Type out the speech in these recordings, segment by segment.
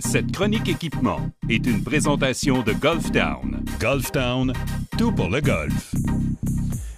Cette chronique équipement est une présentation de Golf Town. Golf Town, tout pour le golf.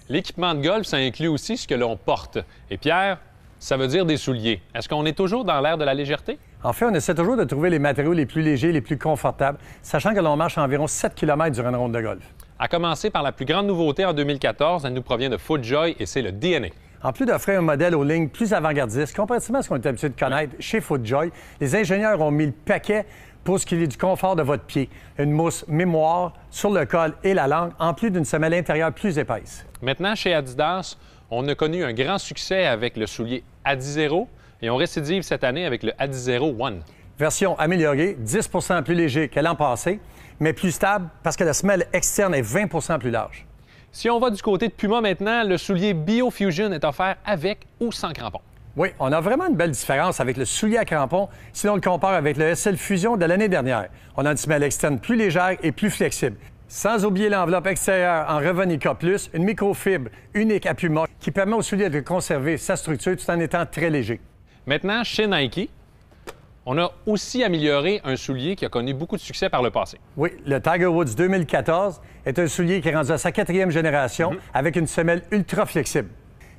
L'équipement de golf, ça inclut aussi ce que l'on porte. Et Pierre, ça veut dire des souliers. Est-ce qu'on est toujours dans l'ère de la légèreté? En fait, on essaie toujours de trouver les matériaux les plus légers, les plus confortables, sachant que l'on marche environ 7 km durant une ronde de golf. À commencer par la plus grande nouveauté en 2014, elle nous provient de FootJoy et c'est le DNA. En plus d'offrir un modèle aux lignes plus avant-gardiste, comparativement à ce qu'on est habitué de connaître chez FootJoy, les ingénieurs ont mis le paquet pour ce qui est du confort de votre pied. Une mousse mémoire sur le col et la langue, en plus d'une semelle intérieure plus épaisse. Maintenant, chez Adidas, on a connu un grand succès avec le soulier Adizero et on récidive cette année avec le Adizero One. Version améliorée, 10 plus léger que l'an passé, mais plus stable parce que la semelle externe est 20 plus large. Si on va du côté de Puma maintenant, le soulier BioFusion est offert avec ou sans crampon. Oui, on a vraiment une belle différence avec le soulier à crampons si l'on le compare avec le SL Fusion de l'année dernière. On a une semelle externe plus légère et plus flexible. Sans oublier l'enveloppe extérieure en Revonica Plus, une microfibre unique à Puma qui permet au soulier de conserver sa structure tout en étant très léger. Maintenant, chez Nike, on a aussi amélioré un soulier qui a connu beaucoup de succès par le passé. Oui, le Tiger Woods 2014 est un soulier qui est rendu à sa quatrième génération mhm. avec une semelle ultra flexible.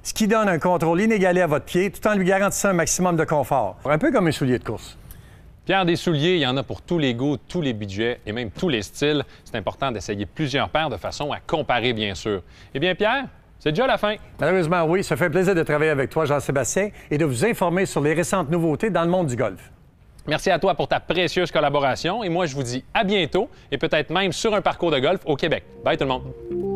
Ce qui donne un contrôle inégalé à votre pied tout en lui garantissant un maximum de confort. Un peu comme un soulier de course. Pierre, des souliers, il y en a pour tous les goûts, tous les budgets et même tous les styles. C'est important d'essayer plusieurs paires de façon à comparer, bien sûr. Eh bien, Pierre, c'est déjà la fin. Malheureusement, oui. Ça fait plaisir de travailler avec toi, Jean-Sébastien, et de vous informer sur les récentes nouveautés dans le monde du golf. Merci à toi pour ta précieuse collaboration et moi je vous dis à bientôt et peut-être même sur un parcours de golf au Québec. Bye tout le monde.